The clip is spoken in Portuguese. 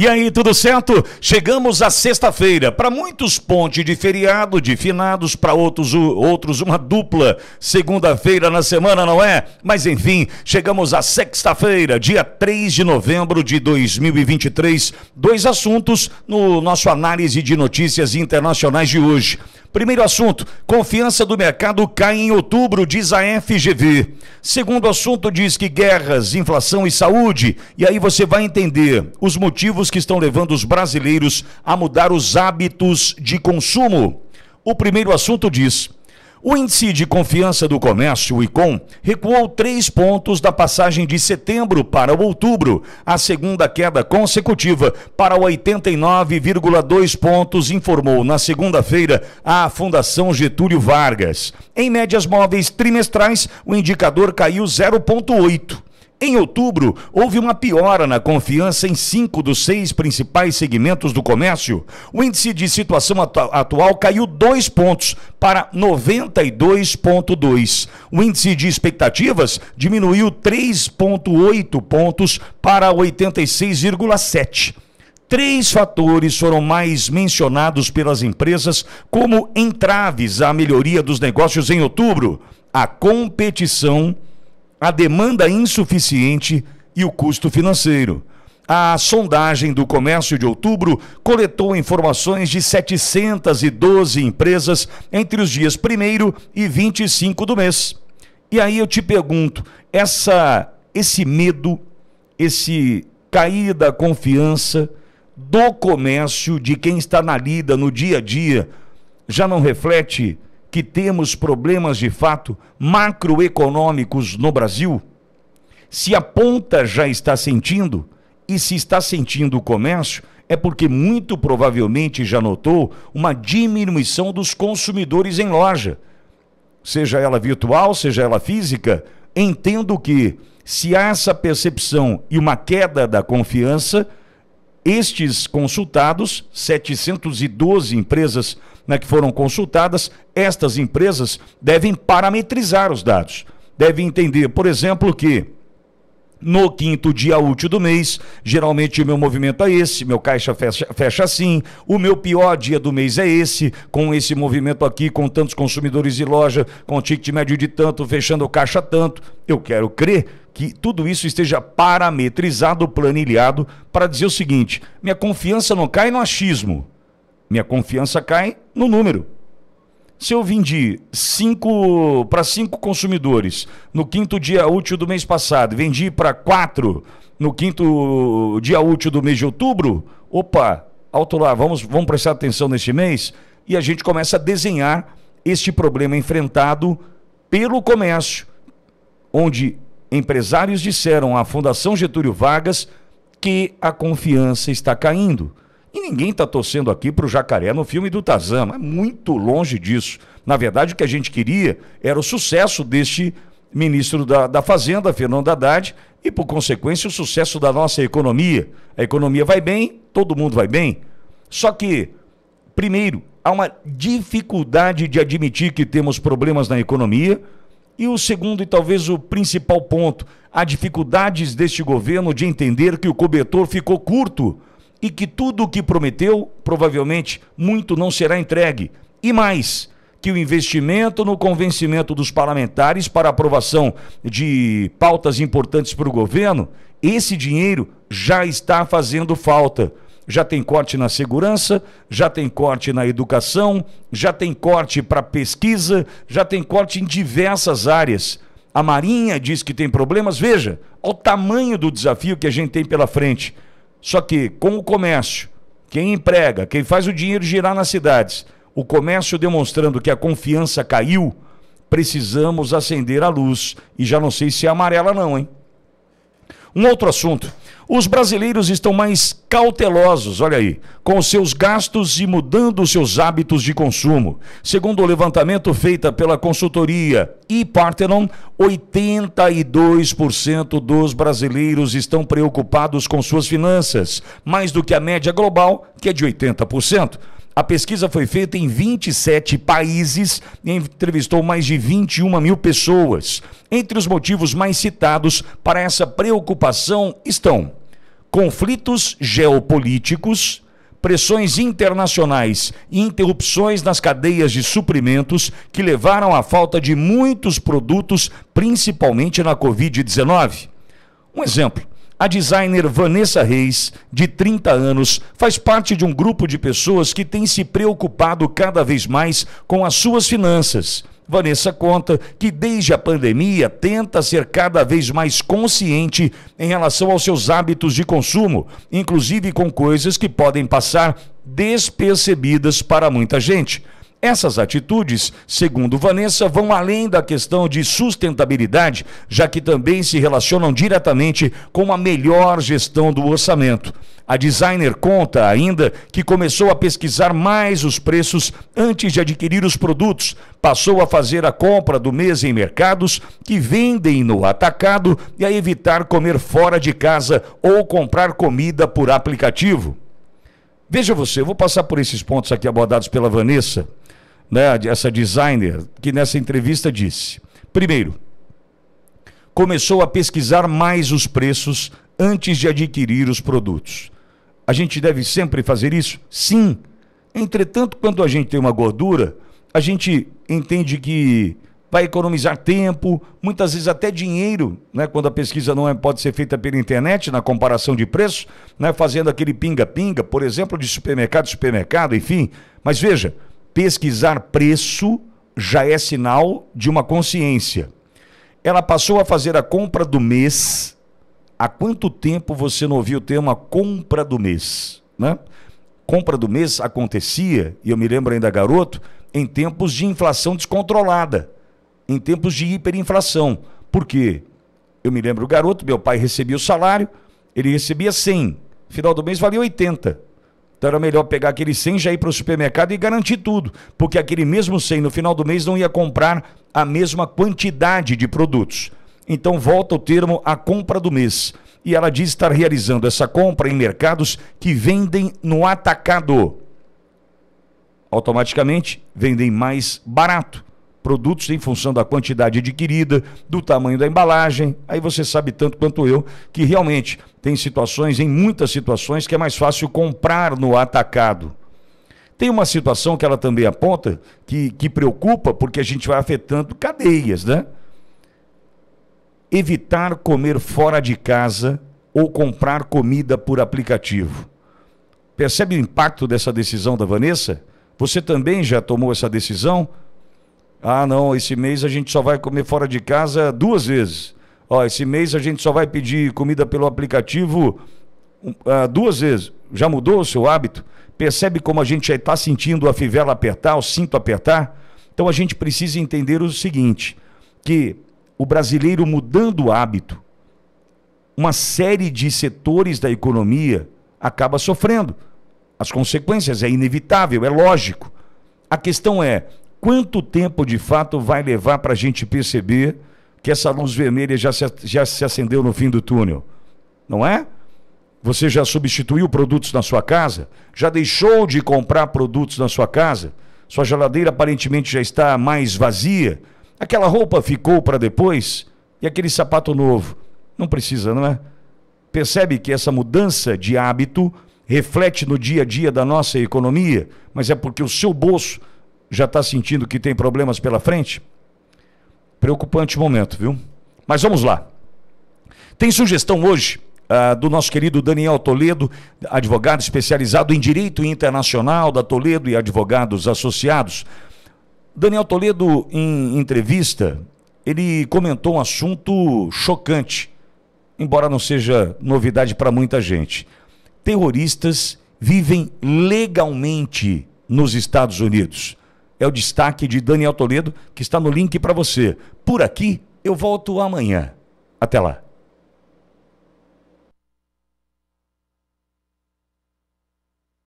E aí, tudo certo? Chegamos à sexta-feira. Para muitos, ponte de feriado, de finados, para outros, outros uma dupla segunda-feira na semana, não é? Mas enfim, chegamos à sexta-feira, dia 3 de novembro de 2023. Dois assuntos no nosso análise de notícias internacionais de hoje. Primeiro assunto: confiança do mercado cai em outubro, diz a FGV. Segundo assunto, diz que guerras, inflação e saúde. E aí você vai entender os motivos que estão levando os brasileiros a mudar os hábitos de consumo. O primeiro assunto diz: o índice de confiança do comércio, o ICOM, recuou três pontos da passagem de setembro para outubro, a segunda queda consecutiva, para 89,2 pontos, informou na segunda-feira a Fundação Getúlio Vargas. Em médias móveis trimestrais, o indicador caiu 0,8. Em outubro, houve uma piora na confiança em cinco dos seis principais segmentos do comércio. O índice de situação atu atual caiu dois pontos para 92,2. O índice de expectativas diminuiu 3,8 pontos para 86,7. Três fatores foram mais mencionados pelas empresas como entraves à melhoria dos negócios em outubro: a competição a demanda insuficiente e o custo financeiro. A sondagem do comércio de outubro coletou informações de 712 empresas entre os dias 1 e 25 do mês. E aí eu te pergunto, essa esse medo, esse cair da confiança do comércio de quem está na lida no dia a dia já não reflete que temos problemas de fato macroeconômicos no Brasil? Se a ponta já está sentindo, e se está sentindo o comércio, é porque muito provavelmente já notou uma diminuição dos consumidores em loja, seja ela virtual, seja ela física. Entendo que, se há essa percepção e uma queda da confiança, estes consultados, 712 empresas né, que foram consultadas, estas empresas devem parametrizar os dados. Devem entender, por exemplo, que no quinto dia útil do mês. Geralmente o meu movimento é esse, meu caixa fecha, fecha, assim, o meu pior dia do mês é esse, com esse movimento aqui, com tantos consumidores de loja, com ticket médio de tanto, fechando o caixa tanto. Eu quero crer que tudo isso esteja parametrizado, planilhado, para dizer o seguinte: minha confiança não cai no achismo, minha confiança cai no número. Se eu vendi cinco para cinco consumidores no quinto dia útil do mês passado, vendi para quatro no quinto dia útil do mês de outubro, opa, alto lá, vamos, vamos prestar atenção neste mês e a gente começa a desenhar este problema enfrentado pelo comércio, onde Empresários disseram à Fundação Getúlio Vargas que a confiança está caindo. E ninguém está torcendo aqui para o jacaré no filme do Tarzan, mas muito longe disso. Na verdade, o que a gente queria era o sucesso deste ministro da, da Fazenda, Fernando Haddad, e, por consequência, o sucesso da nossa economia. A economia vai bem, todo mundo vai bem. Só que, primeiro, há uma dificuldade de admitir que temos problemas na economia e o segundo e talvez o principal ponto, há dificuldades deste governo de entender que o cobertor ficou curto e que tudo o que prometeu, provavelmente, muito não será entregue. E mais, que o investimento no convencimento dos parlamentares para aprovação de pautas importantes para o governo, esse dinheiro já está fazendo falta já tem corte na segurança, já tem corte na educação, já tem corte para pesquisa, já tem corte em diversas áreas. A Marinha diz que tem problemas. Veja, olha o tamanho do desafio que a gente tem pela frente. Só que com o comércio, quem emprega, quem faz o dinheiro girar nas cidades, o comércio demonstrando que a confiança caiu, precisamos acender a luz. E já não sei se é amarela, não, hein? Um outro assunto. Os brasileiros estão mais cautelosos, olha aí, com seus gastos e mudando seus hábitos de consumo. Segundo o levantamento feito pela consultoria e Parthenon, 82% dos brasileiros estão preocupados com suas finanças, mais do que a média global, que é de 80%. A pesquisa foi feita em 27 países e entrevistou mais de 21 mil pessoas. Entre os motivos mais citados para essa preocupação estão conflitos geopolíticos, pressões internacionais e interrupções nas cadeias de suprimentos que levaram à falta de muitos produtos, principalmente na Covid-19. Um exemplo. A designer Vanessa Reis, de 30 anos, faz parte de um grupo de pessoas que tem se preocupado cada vez mais com as suas finanças. Vanessa conta que desde a pandemia tenta ser cada vez mais consciente em relação aos seus hábitos de consumo, inclusive com coisas que podem passar despercebidas para muita gente. Essas atitudes, segundo Vanessa, vão além da questão de sustentabilidade, já que também se relacionam diretamente com a melhor gestão do orçamento. A designer conta ainda que começou a pesquisar mais os preços antes de adquirir os produtos, passou a fazer a compra do mês em mercados que vendem no atacado e a evitar comer fora de casa ou comprar comida por aplicativo. Veja você, eu vou passar por esses pontos aqui abordados pela Vanessa, né, essa designer, que nessa entrevista disse: primeiro, começou a pesquisar mais os preços antes de adquirir os produtos. A gente deve sempre fazer isso? Sim. Entretanto, quando a gente tem uma gordura, a gente entende que vai economizar tempo, muitas vezes até dinheiro, né, quando a pesquisa não é, pode ser feita pela internet, na comparação de preços, né, fazendo aquele pinga-pinga, por exemplo, de supermercado supermercado, enfim. Mas veja, pesquisar preço já é sinal de uma consciência. Ela passou a fazer a compra do mês. Há quanto tempo você não ouviu o tema compra do mês? Né? Compra do mês acontecia, e eu me lembro ainda garoto, em tempos de inflação descontrolada em tempos de hiperinflação. Por quê? Eu me lembro o garoto, meu pai recebia o salário, ele recebia 100, final do mês valia 80. Então era melhor pegar aquele 100, já ir para o supermercado e garantir tudo, porque aquele mesmo 100 no final do mês não ia comprar a mesma quantidade de produtos. Então volta o termo a compra do mês. E ela diz estar realizando essa compra em mercados que vendem no atacado. Automaticamente vendem mais barato produtos em função da quantidade adquirida, do tamanho da embalagem. Aí você sabe tanto quanto eu que realmente tem situações, em muitas situações, que é mais fácil comprar no atacado. Tem uma situação que ela também aponta que, que preocupa, porque a gente vai afetando cadeias, né? Evitar comer fora de casa ou comprar comida por aplicativo. Percebe o impacto dessa decisão da Vanessa? Você também já tomou essa decisão? Ah, não, esse mês a gente só vai comer fora de casa duas vezes. Ó, esse mês a gente só vai pedir comida pelo aplicativo uh, duas vezes. Já mudou o seu hábito? Percebe como a gente está sentindo a fivela apertar, o cinto apertar? Então a gente precisa entender o seguinte: que o brasileiro mudando o hábito, uma série de setores da economia acaba sofrendo. As consequências é inevitável, é lógico. A questão é Quanto tempo de fato vai levar para a gente perceber que essa luz vermelha já se, já se acendeu no fim do túnel? Não é? Você já substituiu produtos na sua casa? Já deixou de comprar produtos na sua casa? Sua geladeira aparentemente já está mais vazia? Aquela roupa ficou para depois? E aquele sapato novo? Não precisa, não é? Percebe que essa mudança de hábito reflete no dia a dia da nossa economia, mas é porque o seu bolso já está sentindo que tem problemas pela frente? Preocupante momento, viu? Mas vamos lá. Tem sugestão hoje uh, do nosso querido Daniel Toledo, advogado especializado em direito internacional da Toledo e advogados associados. Daniel Toledo, em entrevista, ele comentou um assunto chocante, embora não seja novidade para muita gente. Terroristas vivem legalmente nos Estados Unidos é o destaque de Daniel Toledo, que está no link para você. Por aqui, eu volto amanhã. Até lá.